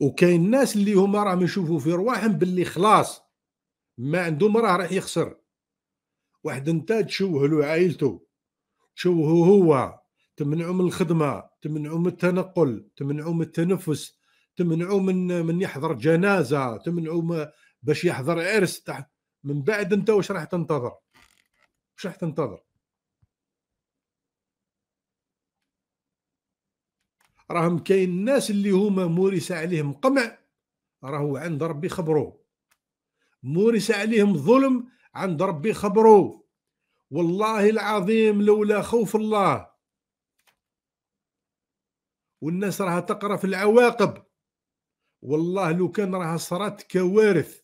وكاين ناس اللي هما راهم يشوفوا في رواحهم باللي خلاص ما عندهم راه راح يخسر واحد انت تشوه له عائلته تشوه هو تمنعه من الخدمه تمنعه من التنقل تمنعه من التنفس تمنعه من من يحضر جنازه تمنعه باش يحضر عرس من بعد انت واش راح تنتظر واش راح تنتظر راهم كاين الناس اللي هما مورس عليهم قمع راهو عند ربي خبرو مورس عليهم ظلم عند ربي خبرو والله العظيم لولا خوف الله والناس راها تقرا في العواقب والله لو كان راها صرات كوارث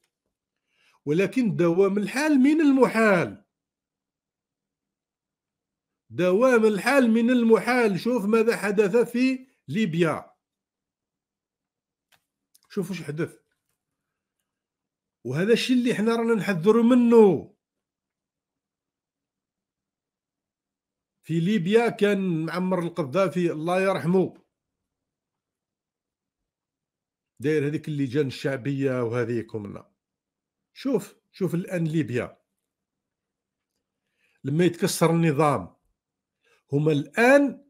ولكن دوام الحال من المحال دوام الحال من المحال شوف ماذا حدث في ليبيا شوفوا شو حدث وهذا الشيء اللي حنا رانا نحذروا منه في ليبيا كان معمر القذافي الله يرحمه داير هذيك اللجان الشعبيه وهذيك ومنا شوف شوف الان ليبيا لما يتكسر النظام هما الان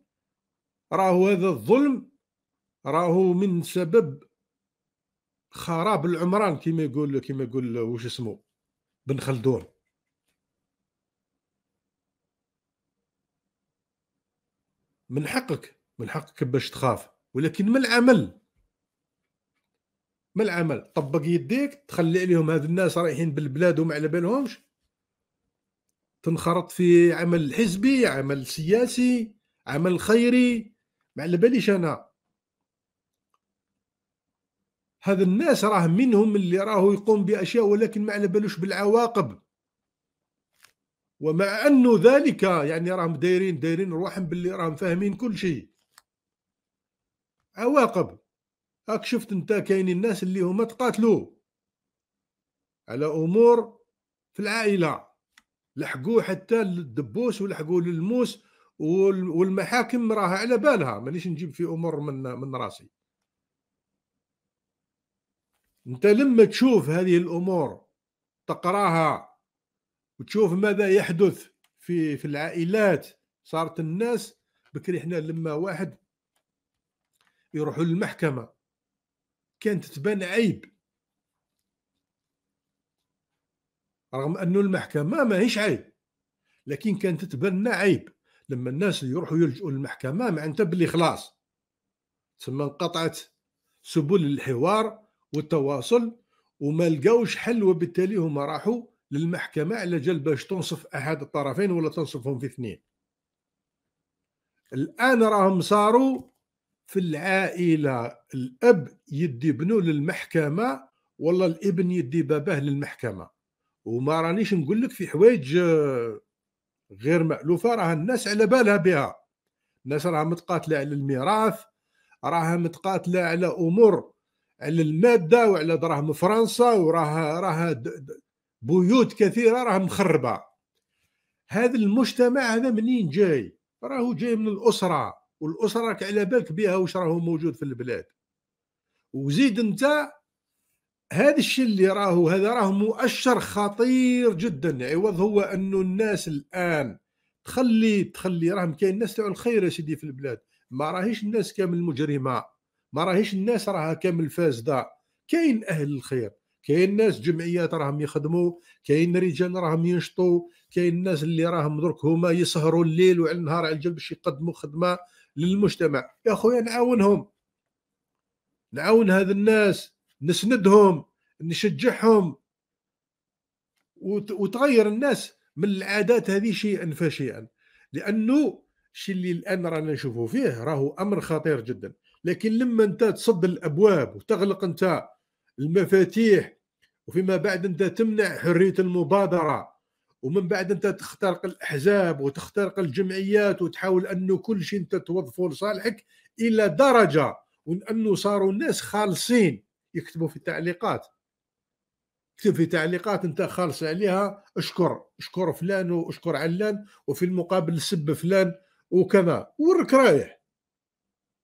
راهو هذا الظلم راهو من سبب خراب العمران كما يقول كما يقول وش اسمه بن خلدون من حقك من حقك باش تخاف ولكن ما العمل ما العمل طبق يديك تخلي عليهم هاد الناس رايحين بالبلاد وما على بالهمش تنخرط في عمل حزبي عمل سياسي عمل خيري ما على باليش انا هذا الناس راه منهم اللي راهو يقوم باشياء ولكن ما على بالوش بالعواقب ومع انه ذلك يعني راهم دايرين دايرين روحهم باللي راهم فاهمين كل شيء عواقب هاك شفت انت كاينين الناس اللي هما تقاتلوا على امور في العائله لحقوه حتى للدبوس ولحقوه للموس والمحاكم راها على بالها مانيش نجيب في امور من من راسي انت لما تشوف هذه الامور تقراها وتشوف ماذا يحدث في في العائلات صارت الناس بكري حنا لما واحد يروح للمحكمه كانت تبان عيب رغم انه المحكمه ماهيش عيب لكن كانت تتبنى عيب لما الناس يروحوا يلجؤوا للمحكمه معناتها باللي خلاص تسمى انقطعت سبل الحوار والتواصل وما لقاوش حل وبالتالي هما راحوا للمحكمه على جال باش تنصف احد الطرفين ولا تنصفهم في اثنين الان راهم صاروا في العائله الاب يدي بنو للمحكمه ولا الابن يدي باباه للمحكمه وما رانيش نقول لك في حوايج آه، غير مالوفه راه الناس على بالها بها الناس راها متقاتله على الميراث راها متقاتله على امور على الماده وعلى دراهم فرنسا وراها راها بيوت كثيره راها مخربه هذا المجتمع هذا منين جاي راهو جاي من الاسره والاسره على بالك بها واش راهو موجود في البلاد وزيد انت هذا الشيء اللي راهو هذا راه مؤشر خطير جدا عوض أيوة، هو انه الناس الان تخلي تخلي راهم كاين ناس تاع الخير يا سيدي في البلاد ما راهيش الناس كامل مجرمه ما راهيش الناس راها كامل فاسده كاين اهل الخير كاين ناس جمعيات راهم يخدموا كاين رجال راهم ينشطوا كاين الناس اللي راهم درك هما يسهروا الليل وعلى النهار على الجل باش يقدموا خدمه للمجتمع يا خويا نعاونهم نعاون هذا الناس نسندهم نشجعهم وتغير الناس من العادات هذه شيئا فشيئا لانه الشيء اللي الان رانا نشوفه فيه راهو امر خطير جدا لكن لما انت تصد الابواب وتغلق انت المفاتيح وفيما بعد انت تمنع حريه المبادره ومن بعد انت تخترق الاحزاب وتخترق الجمعيات وتحاول انه كل شيء انت توظفه لصالحك الى درجه وانه صاروا الناس خالصين يكتبوا في التعليقات اكتب في تعليقات انت خالص عليها اشكر اشكر فلان واشكر علان وفي المقابل سب فلان وكذا ورك رايح